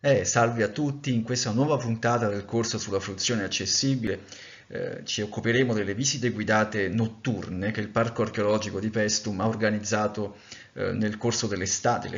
Eh, salve a tutti, in questa nuova puntata del corso sulla fruizione accessibile eh, ci occuperemo delle visite guidate notturne che il Parco Archeologico di Pestum ha organizzato eh, nel corso dell'estate,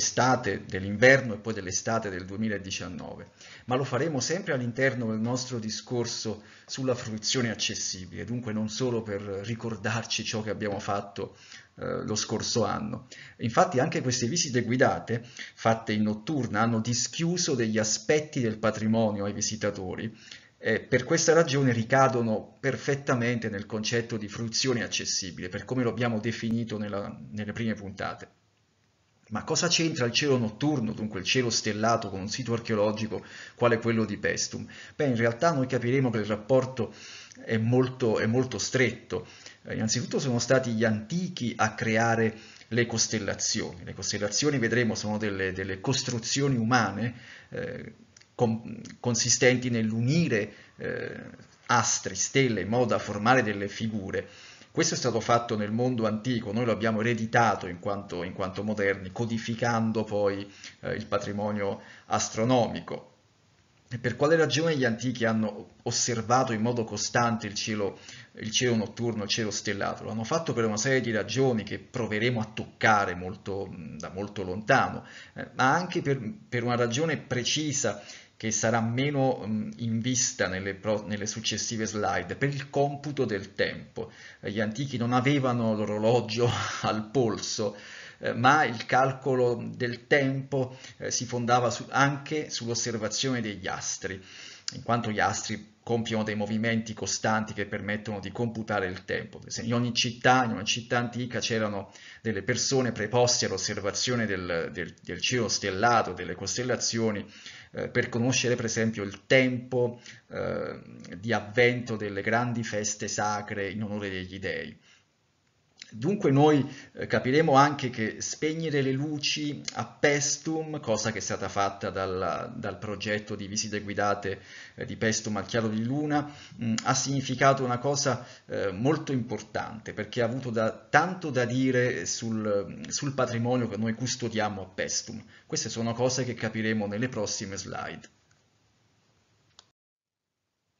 dell'inverno e poi dell'estate del 2019, ma lo faremo sempre all'interno del nostro discorso sulla fruizione accessibile, dunque non solo per ricordarci ciò che abbiamo fatto eh, lo scorso anno. Infatti anche queste visite guidate, fatte in notturna, hanno dischiuso degli aspetti del patrimonio ai visitatori e per questa ragione ricadono perfettamente nel concetto di fruizione accessibile, per come lo abbiamo definito nella, nelle prime puntate. Ma cosa c'entra il cielo notturno, dunque il cielo stellato, con un sito archeologico quale quello di Pestum? Beh, in realtà noi capiremo che il rapporto è molto, è molto stretto. Eh, innanzitutto sono stati gli antichi a creare le costellazioni. Le costellazioni, vedremo, sono delle, delle costruzioni umane eh, con, consistenti nell'unire eh, astri, stelle, in modo da formare delle figure questo è stato fatto nel mondo antico, noi lo abbiamo ereditato in quanto, in quanto moderni, codificando poi eh, il patrimonio astronomico. E per quale ragione gli antichi hanno osservato in modo costante il cielo, il cielo notturno, il cielo stellato? Lo hanno fatto per una serie di ragioni che proveremo a toccare molto, da molto lontano, eh, ma anche per, per una ragione precisa che sarà meno in vista nelle, nelle, successive slide per il computo del tempo. Eh, gli antichi non avevano l'orologio al polso, eh, ma il calcolo del tempo eh, si fondava su, anche sull'osservazione degli astri, in quanto gli astri compiono dei movimenti costanti che permettono di computare il tempo. In ogni città, in ogni città antica c'erano delle persone preposte all'osservazione del, del, del cielo stellato, delle costellazioni, eh, per conoscere per esempio il tempo eh, di avvento delle grandi feste sacre in onore degli dei. Dunque noi eh, capiremo anche che spegnere le luci a Pestum, cosa che è stata fatta dal, dal progetto di visite guidate eh, di Pestum al chiaro di luna, mh, mm, ha significato una cosa eh, molto importante perché ha avuto da, tanto da dire sul, sul patrimonio che noi custodiamo a Pestum. Queste sono cose che capiremo nelle prossime slide.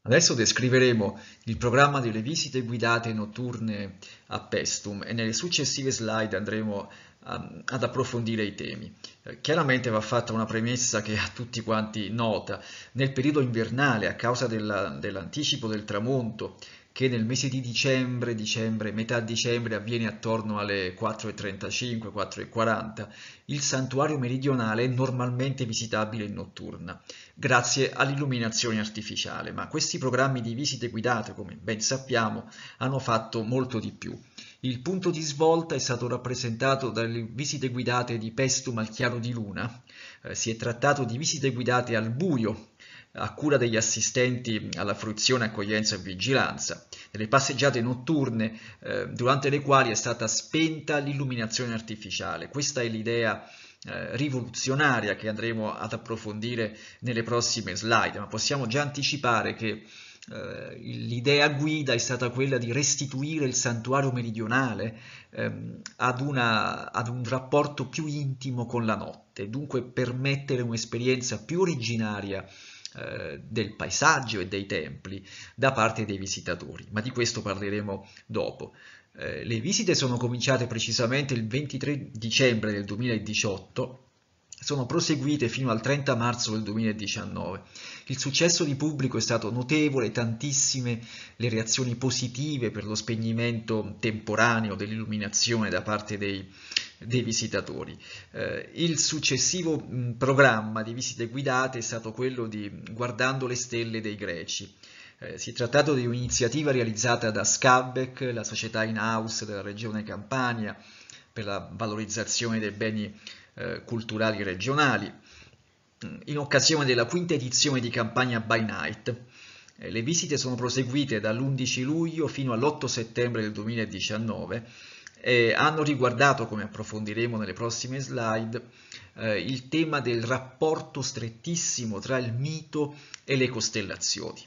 Adesso descriveremo il programma delle visite guidate notturne a Pestum e nelle successive slide andremo um, ad approfondire i temi. Eh, chiaramente va fatta una premessa che a tutti quanti nota. Nel periodo invernale, a causa dell'anticipo del tramonto che nel mese di dicembre, dicembre, metà dicembre avviene attorno alle 4.35, 4.40, il santuario meridionale è normalmente visitabile in notturna, grazie all'illuminazione artificiale, ma questi programmi di visite guidate, come ben sappiamo, hanno fatto molto di più. Il punto di svolta è stato rappresentato dalle visite guidate di Pestum al chiaro di luna, eh, si è trattato di visite guidate al buio, a cura degli assistenti alla fruizione, accoglienza e vigilanza, delle passeggiate notturne eh, durante le quali è stata spenta l'illuminazione artificiale. Questa è l'idea eh, rivoluzionaria che andremo ad approfondire nelle prossime slide, ma possiamo già anticipare che eh, l'idea guida è stata quella di restituire il santuario meridionale ehm, ad, una, ad, un rapporto più intimo con la notte, dunque permettere un'esperienza più originaria eh, del paesaggio e dei templi da parte dei visitatori, ma di questo parleremo dopo. Eh, le visite sono cominciate precisamente il 23 dicembre del 2018 sono proseguite fino al 30 marzo del 2019. Il successo di pubblico è stato notevole, tantissime le reazioni positive per lo spegnimento temporaneo dell'illuminazione da parte dei, dei visitatori. Eh, il successivo mm, programma di visite guidate è stato quello di Guardando le stelle dei greci. Eh, si è trattato di un'iniziativa realizzata da Scabec, la società in house della regione Campania, per la valorizzazione dei beni eh, culturali regionali. Mm, in occasione della quinta edizione di Campagna by Night, eh, le visite sono proseguite dall'11 luglio fino all'8 settembre del 2019 e hanno riguardato, come approfondiremo nelle prossime slide, eh, il tema del rapporto strettissimo tra il mito e le costellazioni.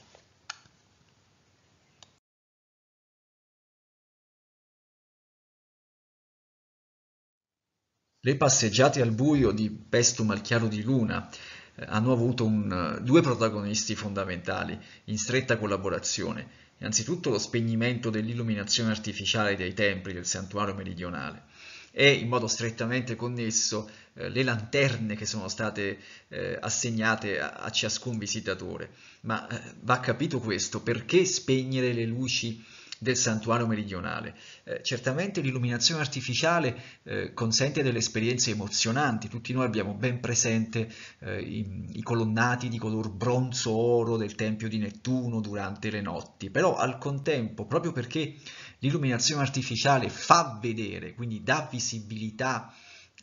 Le passeggiate al buio di Pestum al chiaro di luna eh, hanno avuto un, eh, due protagonisti fondamentali in stretta collaborazione. Innanzitutto lo spegnimento dell'illuminazione artificiale dei templi del santuario meridionale e in modo strettamente connesso eh, le lanterne che sono state eh, assegnate a, a, ciascun visitatore. Ma eh, va capito questo, perché spegnere le luci del santuario meridionale. Eh, certamente l'illuminazione artificiale eh, consente delle esperienze emozionanti, tutti noi abbiamo ben presente eh, i, i, colonnati di color bronzo-oro del Tempio di Nettuno durante le notti, però al contempo, proprio perché l'illuminazione artificiale fa vedere, quindi dà visibilità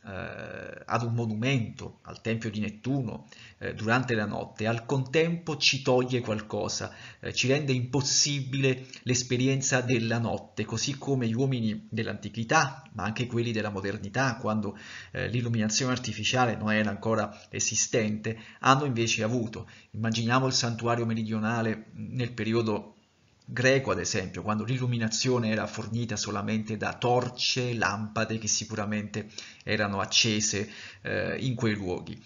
eh, ad un monumento, al Tempio di Nettuno, eh, durante la notte, al contempo ci toglie qualcosa, eh, ci rende impossibile l'esperienza della notte, così come gli uomini dell'antichità, ma anche quelli della modernità, quando eh, l'illuminazione artificiale non era ancora esistente, hanno invece avuto. Immaginiamo il santuario meridionale mm, nel periodo greco, ad esempio, quando l'illuminazione era fornita solamente da torce, lampade che sicuramente erano accese eh, in quei luoghi.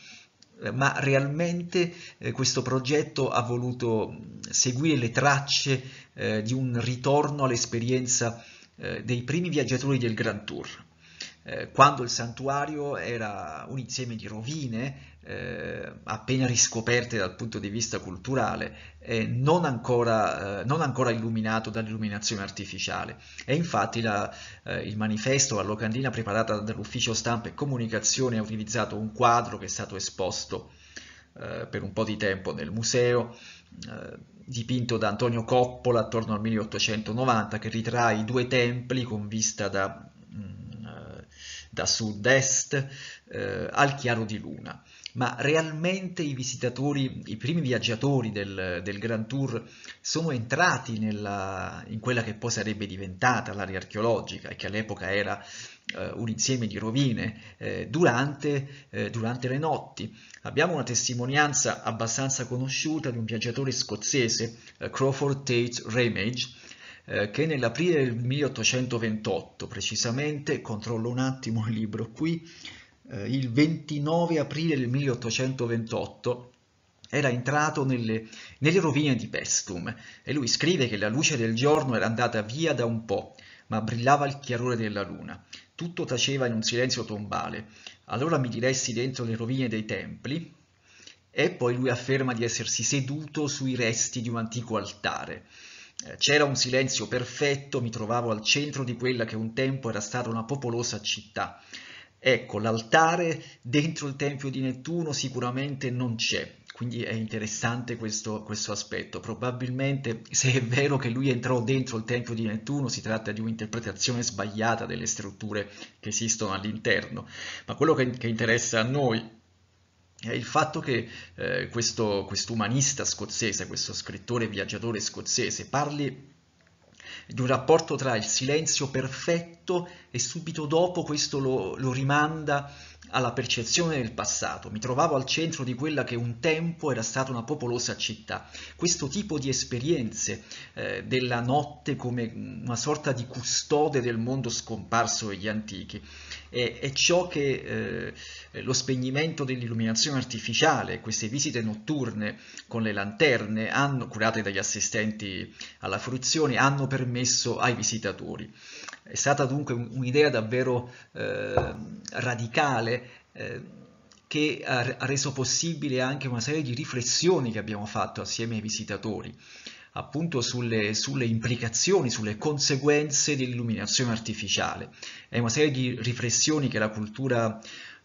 Eh, ma realmente eh, questo progetto ha voluto seguire le tracce eh, di un ritorno all'esperienza eh, dei primi viaggiatori del Grand Tour eh, quando il santuario era un insieme di rovine eh, appena riscoperte dal punto di vista culturale, eh, non, ancora, eh, non, ancora, illuminato dall'illuminazione artificiale. E infatti la, eh, il manifesto, a locandina preparata dall'ufficio stampa e comunicazione ha utilizzato un quadro che è stato esposto eh, per un po' di tempo nel museo, dipinto da Antonio Coppola attorno al 1890, che ritrae i due templi con vista da... Mh, mm, da sud-est eh, al chiaro di luna. Ma realmente i visitatori, i primi viaggiatori del, del Grand Tour sono entrati nella, in quella che poi sarebbe diventata l'area archeologica e che all'epoca era eh, un insieme di rovine eh, durante, eh, durante le notti. Abbiamo una testimonianza abbastanza conosciuta di un viaggiatore scozzese, eh, Crawford Tate Ramage, eh, che nell'aprile del 1828, precisamente, controllo un attimo il libro qui, eh, il 29 aprile del 1828, era entrato nelle, nelle rovine di Pestum e lui scrive che la luce del giorno era andata via da un po', ma brillava il chiarore della luna. Tutto taceva in un silenzio tombale. Allora mi diressi dentro le rovine dei templi e poi lui afferma di essersi seduto sui resti di un antico altare. Eh, c'era un silenzio perfetto, mi trovavo al centro di quella che un tempo era stata una popolosa città. Ecco, l'altare dentro il Tempio di Nettuno sicuramente non c'è, quindi è interessante questo, questo, aspetto. Probabilmente, se è vero che lui entrò dentro il Tempio di Nettuno, si tratta di un'interpretazione sbagliata delle strutture che esistono all'interno. Ma quello che, che interessa a noi il fatto che eh, questo umanista scozzese, questo scrittore viaggiatore scozzese parli di un rapporto tra il silenzio perfetto e subito dopo questo lo, lo rimanda alla percezione del passato, mi trovavo al centro di quella che un tempo era stata una popolosa città. Questo tipo di esperienze eh, della notte come una sorta di custode del mondo scomparso degli antichi è, è ciò che eh, lo spegnimento dell'illuminazione artificiale, queste visite notturne con le lanterne hanno, curate dagli assistenti alla fruizione hanno permesso ai visitatori. È stata dunque un'idea davvero eh, radicale eh, che ha, ha reso possibile anche una serie di riflessioni che abbiamo fatto assieme ai visitatori appunto sulle, sulle, implicazioni, sulle conseguenze dell'illuminazione artificiale. È una serie di riflessioni che la cultura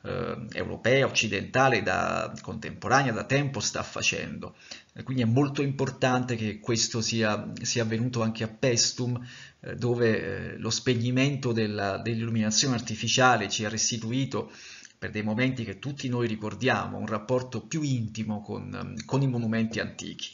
eh, europea, occidentale, da, contemporanea, da tempo sta facendo. Quindi è molto importante che questo sia, sia avvenuto anche a Pestum, eh, dove eh, lo spegnimento dell'illuminazione artificiale ci ha restituito per dei momenti che tutti noi ricordiamo, un rapporto più intimo con, con i monumenti antichi.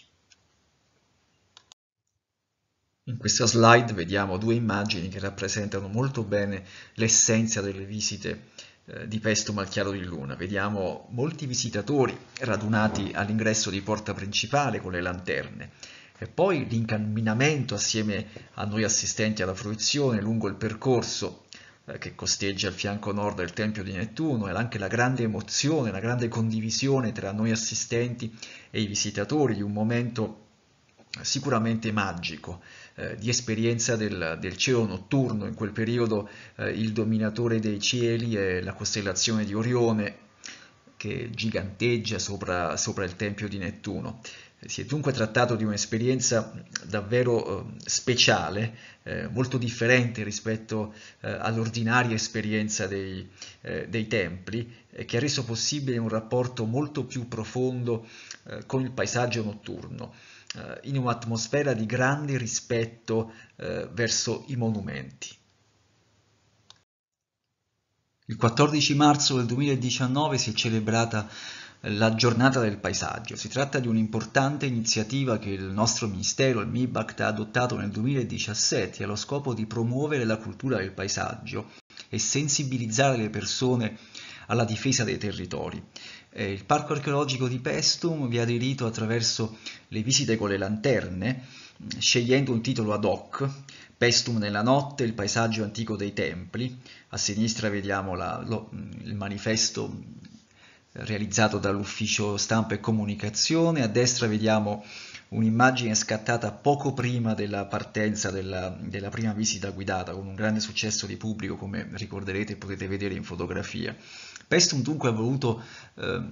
In questa slide vediamo due immagini che rappresentano molto bene l'essenza delle visite eh, di Pesto Malchiaro di Luna. Vediamo molti visitatori radunati all'ingresso di porta principale con le lanterne e poi l'incamminamento assieme a noi assistenti alla fruizione lungo il percorso eh, che costeggia il fianco nord del Tempio di Nettuno e anche la grande emozione, la grande condivisione tra noi assistenti e i visitatori di un momento sicuramente magico eh, di esperienza del, del, cielo notturno, in quel periodo eh, il dominatore dei cieli è la costellazione di Orione che giganteggia sopra, sopra il Tempio di Nettuno. Eh, si è dunque trattato di un'esperienza davvero eh, speciale, eh, molto differente rispetto eh, all'ordinaria esperienza dei, eh, dei templi, che ha reso possibile un rapporto molto più profondo eh, con il paesaggio notturno. Eh, in un'atmosfera di grande rispetto eh, verso i monumenti. Il 14 marzo del 2019 si è celebrata eh, la giornata del paesaggio. Si tratta di un'importante iniziativa che il nostro ministero, il MIBACT, ha adottato nel 2017 allo scopo di promuovere la cultura del paesaggio e sensibilizzare le persone alla difesa dei territori. Eh, il parco archeologico di Pestum vi ha aderito attraverso le visite con le lanterne, mm, scegliendo un titolo ad hoc, Pestum nella notte, il paesaggio antico dei templi, a sinistra vediamo la, lo, mm, il manifesto mm, realizzato dall'ufficio stampa e comunicazione, a destra vediamo un'immagine scattata poco prima della partenza della, della, prima visita guidata con un grande successo di pubblico come ricorderete potete vedere in fotografia. Pestum dunque ha voluto eh,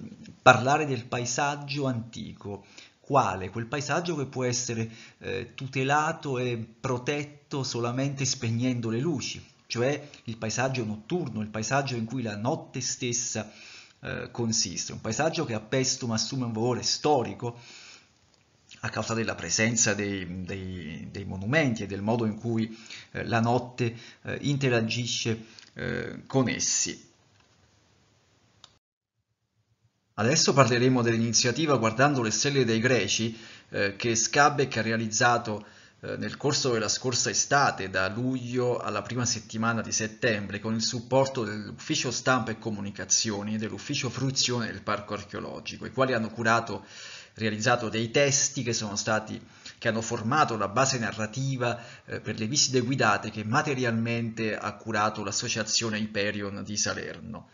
parlare del paesaggio antico, quale? Quel paesaggio che può essere eh, tutelato e protetto solamente spegnendo le luci, cioè il paesaggio notturno, il paesaggio in cui la notte stessa eh, consiste, un paesaggio che a Pestum assume un valore storico, a causa della presenza dei, dei, dei, monumenti e del modo in cui eh, la notte eh, interagisce eh, con essi. Adesso parleremo dell'iniziativa Guardando le stelle dei Greci eh, che Scabec ha realizzato eh, nel corso della scorsa estate, da luglio alla prima settimana di settembre, con il supporto dell'Ufficio Stampa e Comunicazioni e dell'Ufficio Fruizione del Parco Archeologico, i quali hanno curato realizzato dei testi che sono stati che hanno formato la base narrativa eh, per le visite guidate che materialmente ha curato l'associazione Iperion di Salerno.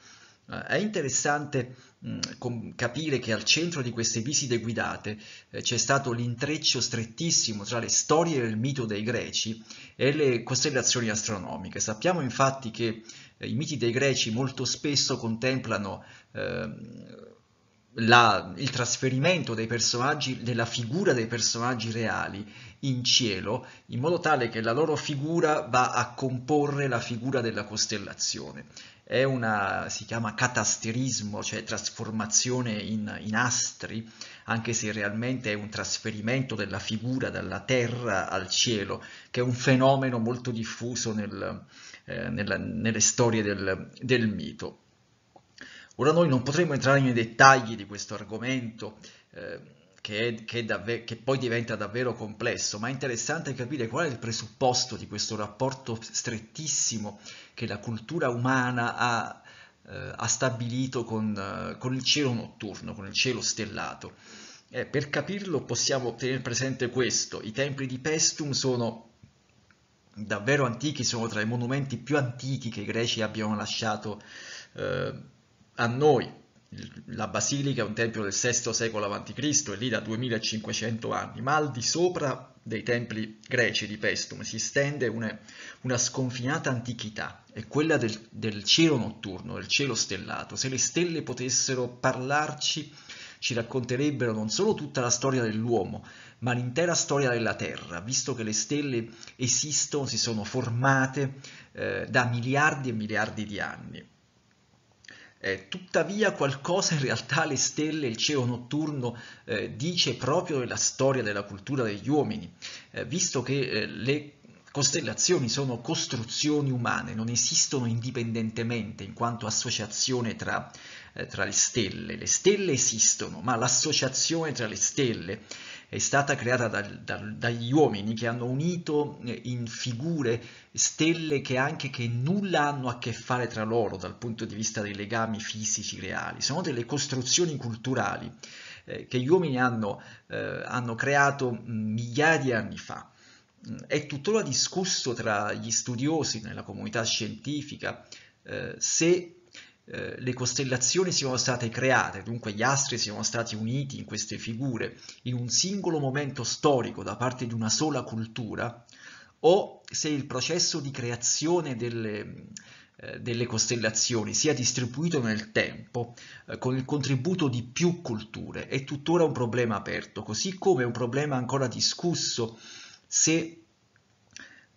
Eh, è interessante mm, capire che al centro di queste visite guidate eh, c'è stato l'intreccio strettissimo tra le storie del mito dei greci e le costellazioni astronomiche. Sappiamo infatti che eh, i miti dei greci molto spesso contemplano eh, la, il trasferimento dei personaggi, della figura dei personaggi reali in cielo, in modo tale che la loro figura va a comporre la figura della costellazione è una, si chiama catasterismo, cioè trasformazione in, in astri, anche se realmente è un trasferimento della figura dalla terra al cielo, che è un fenomeno molto diffuso nel, eh, nella, nelle storie del, del mito. Ora noi non potremo entrare nei dettagli di questo argomento, eh, che, che, davvero, che, poi diventa davvero complesso, ma è interessante capire qual è il presupposto di questo rapporto strettissimo che la cultura umana ha, eh, ha stabilito con, eh, con, il cielo notturno, con il cielo stellato. Eh, per capirlo possiamo tenere presente questo, i templi di Pestum sono davvero antichi, sono tra i monumenti più antichi che i greci abbiano lasciato eh, a noi la basilica è un tempio del VI secolo a.C., è lì da 2500 anni, ma al di sopra dei templi greci di Pestum si stende una, una sconfinata antichità, è quella del, del, cielo notturno, del cielo stellato. Se le stelle potessero parlarci, ci racconterebbero non solo tutta la storia dell'uomo, ma l'intera storia della Terra, visto che le stelle esistono, si sono formate eh, da miliardi e miliardi di anni. Eh, tuttavia qualcosa in realtà le stelle, il cielo notturno eh, dice proprio della storia della cultura degli uomini, eh, visto che eh, le costellazioni sono costruzioni umane, non esistono indipendentemente in quanto associazione tra, eh, tra le stelle. Le stelle esistono, ma l'associazione tra le stelle è stata creata da, da, dagli uomini che hanno unito eh, in figure stelle che anche che nulla hanno a che fare tra loro dal punto di vista dei legami fisici reali, sono delle costruzioni culturali eh, che gli uomini hanno, eh, hanno creato mm, migliaia di anni fa mm, è tuttora discusso tra gli studiosi nella comunità scientifica eh, se eh, le costellazioni siano state create, dunque gli astri siano stati uniti in queste figure in un singolo momento storico da parte di una sola cultura, o se il processo di creazione delle, eh, delle costellazioni sia distribuito nel tempo eh, con il contributo di più culture è tuttora un problema aperto così come è un problema ancora discusso se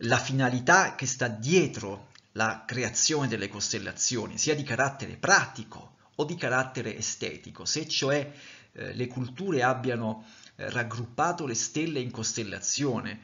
la finalità che sta dietro la creazione delle costellazioni, sia di carattere pratico o di carattere estetico, se cioè eh, le culture abbiano eh, raggruppato le stelle in costellazione,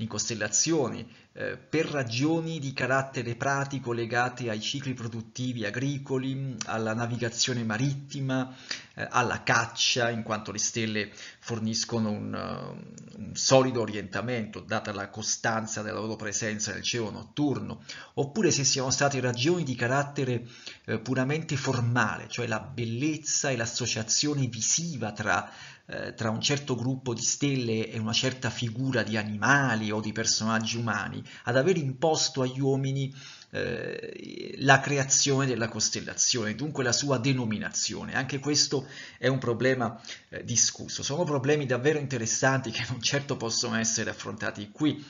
in costellazioni, eh, per ragioni di carattere pratico legate ai cicli produttivi agricoli, alla navigazione marittima, eh, alla caccia, in quanto le stelle forniscono un, eh, un, solido orientamento, data la costanza della loro presenza nel cielo notturno, oppure se siano state ragioni di carattere eh, puramente formale, cioè la bellezza e l'associazione visiva tra eh, tra un certo gruppo di stelle e una certa figura di animali o di personaggi umani, ad aver imposto agli uomini eh, la creazione della costellazione, dunque la sua denominazione. Anche questo è un problema eh, discusso. Sono problemi davvero interessanti che non certo possono essere affrontati qui,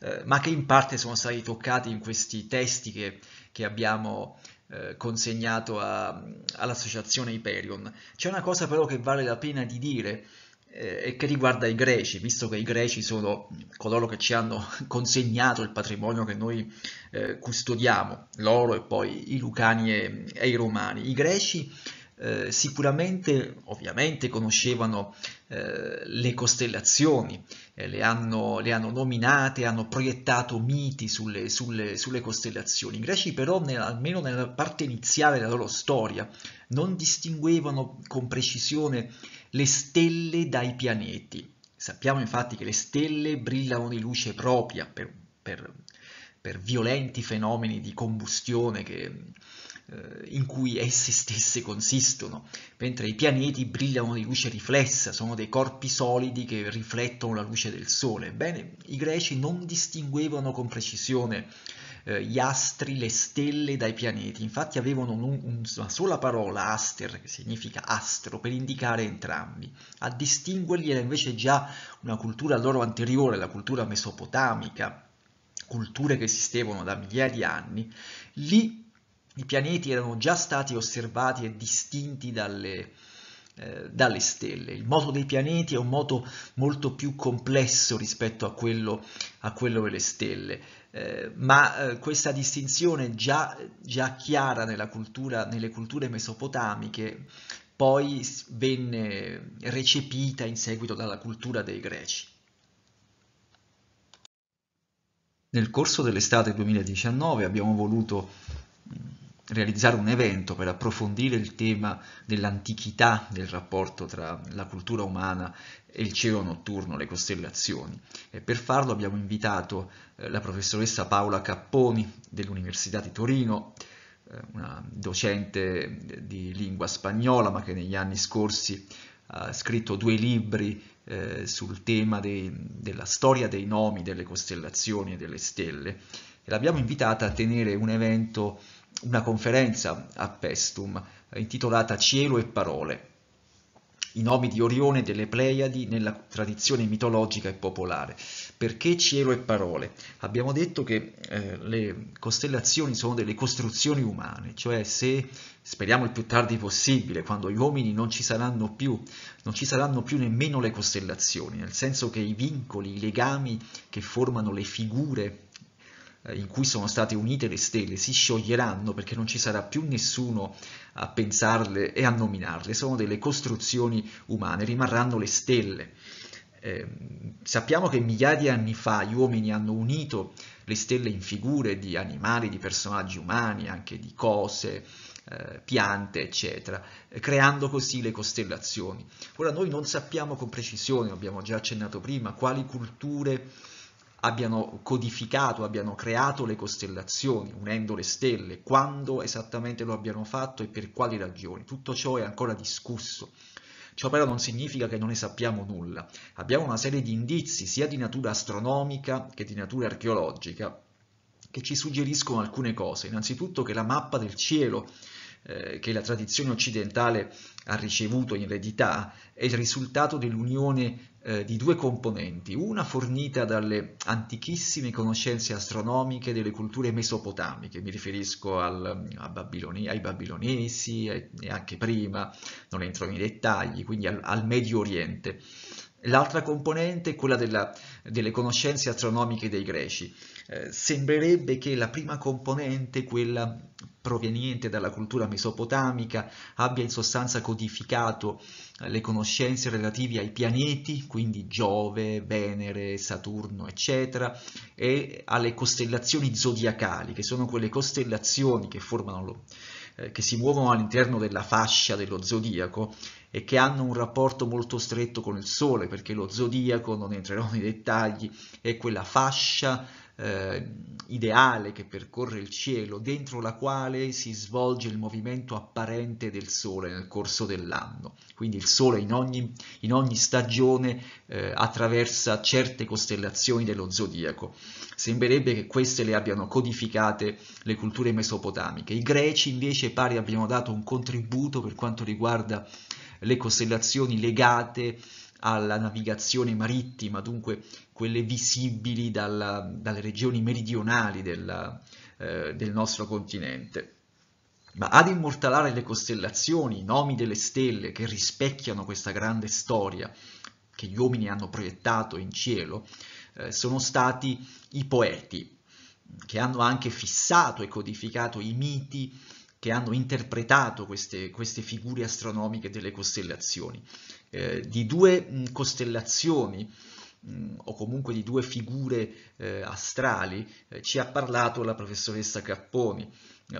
eh, ma che in parte sono stati toccati in questi testi che, che abbiamo eh, consegnato a, all'associazione Hyperion. C'è una cosa però che vale la pena di dire eh, e che riguarda i greci, visto che i greci sono coloro che ci hanno consegnato il patrimonio che noi eh, custodiamo, loro e poi i lucani e, e i romani. I greci eh, sicuramente ovviamente conoscevano eh, le costellazioni, eh, le, hanno, le, hanno, nominate, hanno proiettato miti sulle, sulle, sulle costellazioni. I greci però, nel, almeno nella parte iniziale della loro storia, non distinguevano con precisione le stelle dai pianeti. Sappiamo infatti che le stelle brillano di luce propria per, per, per violenti fenomeni di combustione che eh, in cui essi stessi consistono, mentre i pianeti brillano di luce riflessa, sono dei corpi solidi che riflettono la luce del Sole. Ebbene, i greci non distinguevano con precisione eh, gli astri, le stelle dai pianeti, infatti avevano una sola parola, aster, che significa astro, per indicare entrambi. A distinguerli era invece già una cultura loro anteriore, la cultura mesopotamica, culture che esistevano da migliaia di anni, lì i pianeti erano già stati osservati e distinti dalle, eh, dalle, stelle. Il moto dei pianeti è un moto molto più complesso rispetto a quello, a quello delle stelle, eh, ma eh, questa distinzione già, già chiara cultura, nelle culture mesopotamiche poi venne recepita in seguito dalla cultura dei greci. Nel corso dell'estate 2019 abbiamo voluto realizzare un evento per approfondire il tema dell'antichità del rapporto tra la cultura umana e il cielo notturno, le costellazioni. E per farlo abbiamo invitato eh, la professoressa Paola Capponi dell'Università di Torino, eh, una docente eh, di lingua spagnola ma che negli anni scorsi ha scritto due libri eh, sul tema dei, della storia dei nomi, delle costellazioni e delle stelle. E l'abbiamo invitata a tenere un evento una conferenza a Pestum intitolata Cielo e parole, i nomi di Orione e delle Pleiadi nella tradizione mitologica e popolare. Perché cielo e parole? Abbiamo detto che eh, le costellazioni sono delle costruzioni umane, cioè se speriamo il più tardi possibile, quando gli uomini non ci saranno più, non ci saranno più nemmeno le costellazioni, nel senso che i vincoli, i legami che formano le figure eh, in cui sono state unite le stelle si scioglieranno perché non ci sarà più nessuno a pensarle e a nominarle, sono delle costruzioni umane, rimarranno le stelle. Eh, sappiamo che migliaia di anni fa gli uomini hanno unito le stelle in figure di animali, di personaggi umani, anche di cose, eh, piante, eccetera, creando così le costellazioni. Ora noi non sappiamo con precisione, abbiamo già accennato prima, quali culture abbiano codificato, abbiano creato le costellazioni, unendo le stelle, quando esattamente lo abbiano fatto e per quali ragioni. Tutto ciò è ancora discusso. Ciò però non significa che non ne sappiamo nulla. Abbiamo una serie di indizi, sia di natura astronomica che di natura archeologica, che ci suggeriscono alcune cose. Innanzitutto che la mappa del cielo eh, che la tradizione occidentale ha ricevuto in eredità è il risultato dell'unione eh, di due componenti, una fornita dalle antichissime conoscenze astronomiche delle culture mesopotamiche, mi riferisco al, Babilone, ai babilonesi e anche prima, non entro nei dettagli, quindi al, al Medio Oriente. L'altra componente è quella della, delle conoscenze astronomiche dei greci, eh, sembrerebbe che la prima componente, quella proveniente dalla cultura mesopotamica, abbia in sostanza codificato eh, le conoscenze relative ai pianeti, quindi Giove, Venere, Saturno, eccetera, e alle costellazioni zodiacali, che sono quelle costellazioni che formano lo, eh, che si muovono all'interno della fascia dello zodiaco e che hanno un rapporto molto stretto con il Sole, perché lo zodiaco, non entrerò nei dettagli, è quella fascia eh, ideale che percorre il cielo, dentro la quale si svolge il movimento apparente del Sole nel corso dell'anno. Quindi il Sole in ogni, in ogni stagione eh, attraversa certe costellazioni dello zodiaco. Sembrerebbe che queste le abbiano codificate le culture mesopotamiche. I greci invece pari abbiano dato un contributo per quanto riguarda le costellazioni legate alla navigazione marittima, dunque quelle visibili dalla, dalle regioni meridionali della, eh, del nostro continente. Ma ad immortalare le costellazioni, i nomi delle stelle che rispecchiano questa grande storia che gli uomini hanno proiettato in cielo, eh, sono stati i poeti, che hanno anche fissato e codificato i miti che hanno interpretato queste, queste figure astronomiche delle costellazioni. Eh, di due mh, costellazioni mh, o comunque di due figure eh, astrali, eh, ci ha parlato la professoressa Capponi.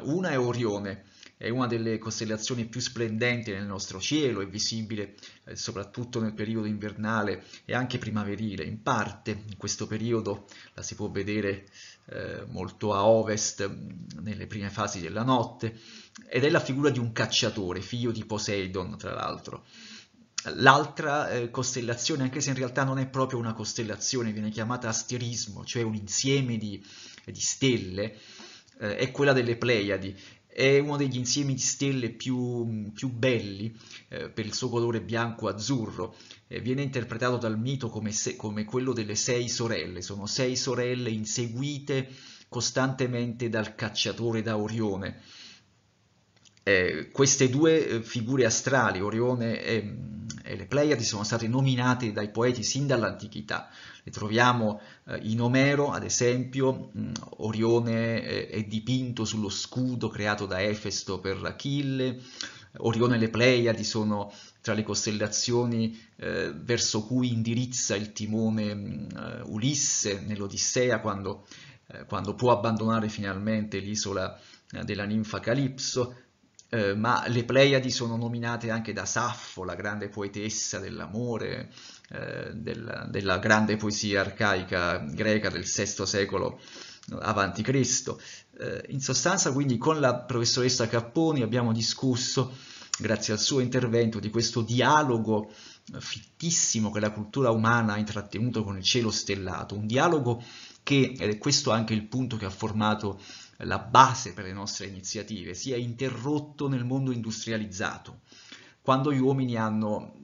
Una è Orione, è una delle costellazioni più splendenti nel nostro cielo, è visibile eh, soprattutto nel periodo invernale e anche primaverile. In parte in questo periodo la si può vedere eh, molto a ovest, nelle prime fasi della notte, ed è la figura di un cacciatore, figlio di Poseidon tra l'altro. L'altra eh, costellazione, anche se in realtà non è proprio una costellazione, viene chiamata asterismo, cioè un insieme di, di stelle, eh, è quella delle Pleiadi. È uno degli insiemi di stelle più, più belli eh, per il suo colore bianco-azzurro. Eh, viene interpretato dal mito come, se, come quello delle sei sorelle. Sono sei sorelle inseguite costantemente dal cacciatore da Orione eh, queste due eh, figure astrali, Orione e, mm, e, le Pleiadi, sono state nominate dai poeti sin dall'antichità. Le troviamo eh, in Omero, ad esempio, mh, mm, Orione eh, è dipinto sullo scudo creato da Efesto per Achille, Orione e le Pleiadi sono tra le costellazioni eh, verso cui indirizza il timone mh, mm, eh, Ulisse nell'Odissea quando, quando può abbandonare finalmente l'isola della ninfa Calipso, eh, ma le Pleiadi sono nominate anche da Saffo, la grande poetessa dell'amore, eh, della, della, grande poesia arcaica greca del VI secolo a.C. Eh, in sostanza quindi con la professoressa Capponi abbiamo discusso, grazie al suo intervento, di questo dialogo eh, fittissimo che la cultura umana ha intrattenuto con il cielo stellato, un dialogo che, ed è questo anche il punto che ha formato la base per le nostre iniziative, si è interrotto nel mondo industrializzato, quando gli uomini hanno,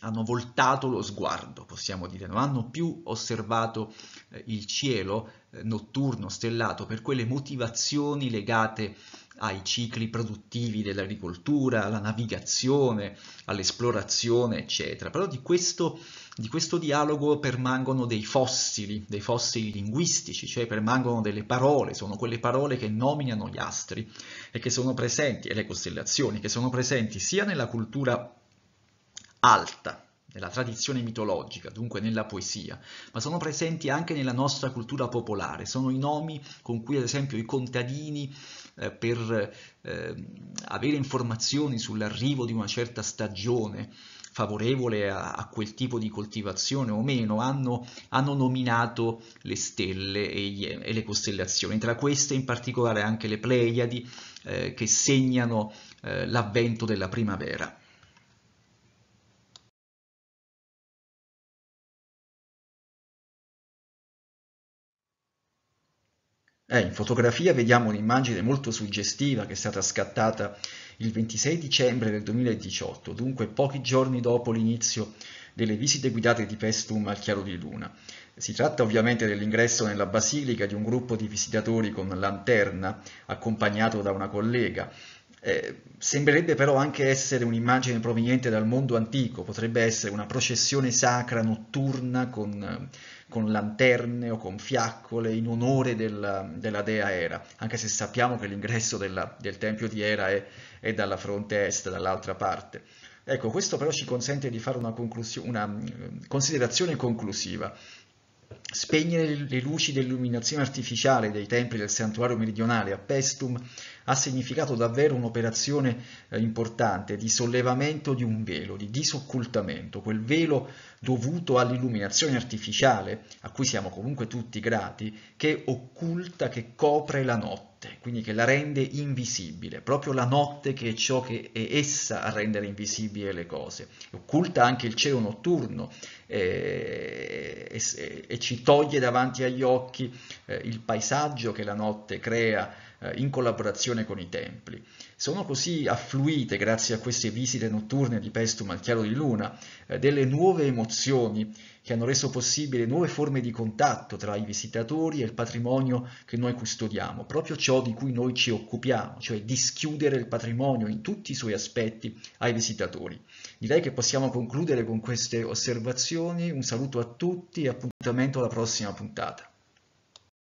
hanno voltato lo sguardo, possiamo dire, non hanno più osservato eh, il cielo eh, notturno, stellato, per quelle motivazioni legate ai cicli produttivi dell'agricoltura, alla navigazione, all'esplorazione, eccetera. Però di questo di questo dialogo permangono dei fossili, dei fossili linguistici, cioè permangono delle parole, sono quelle parole che nominano gli astri e che sono presenti, e le costellazioni, che sono presenti sia nella cultura alta, nella tradizione mitologica, dunque nella poesia, ma sono presenti anche nella nostra cultura popolare, sono i nomi con cui ad esempio i contadini eh, per eh, avere informazioni sull'arrivo di una certa stagione favorevole a, a quel tipo di coltivazione o meno, hanno, hanno nominato le stelle e, gli, e, le costellazioni, tra queste in particolare anche le Pleiadi eh, che segnano eh, l'avvento della primavera. Eh, in fotografia vediamo un'immagine molto suggestiva che è stata scattata il 26 dicembre del 2018, dunque pochi giorni dopo l'inizio delle visite guidate di Pestum al Chiaro di Luna. Si tratta ovviamente dell'ingresso nella basilica di un gruppo di visitatori con lanterna, accompagnato da una collega, eh, sembrerebbe però anche essere un'immagine proveniente dal mondo antico, potrebbe essere una processione sacra notturna con, con lanterne o con fiaccole in onore del, della dea Era, anche se sappiamo che l'ingresso del tempio di Era è, è dalla fronte est, dall'altra parte. Ecco, questo però ci consente di fare una, una eh, considerazione conclusiva. Spegnere le luci dell'illuminazione artificiale dei templi del santuario meridionale a Pestum ha significato davvero un'operazione eh, importante di sollevamento di un velo, di disoccultamento, quel velo dovuto all'illuminazione artificiale, a cui siamo comunque tutti grati, che occulta, che copre la notte, quindi che la rende invisibile, proprio la notte che è ciò che è essa a rendere invisibile le cose, occulta anche il cielo notturno e, e, e ci toglie davanti agli occhi eh, il paesaggio che la notte crea eh, in collaborazione con i templi sono così affluite, grazie a queste visite notturne di Pestum al chiaro di luna, eh, delle nuove emozioni che hanno reso possibile nuove forme di contatto tra i visitatori e il patrimonio che noi custodiamo, proprio ciò di cui noi ci occupiamo, cioè di schiudere il patrimonio in tutti i suoi aspetti ai visitatori. Direi che possiamo concludere con queste osservazioni, un saluto a tutti e appuntamento alla prossima puntata.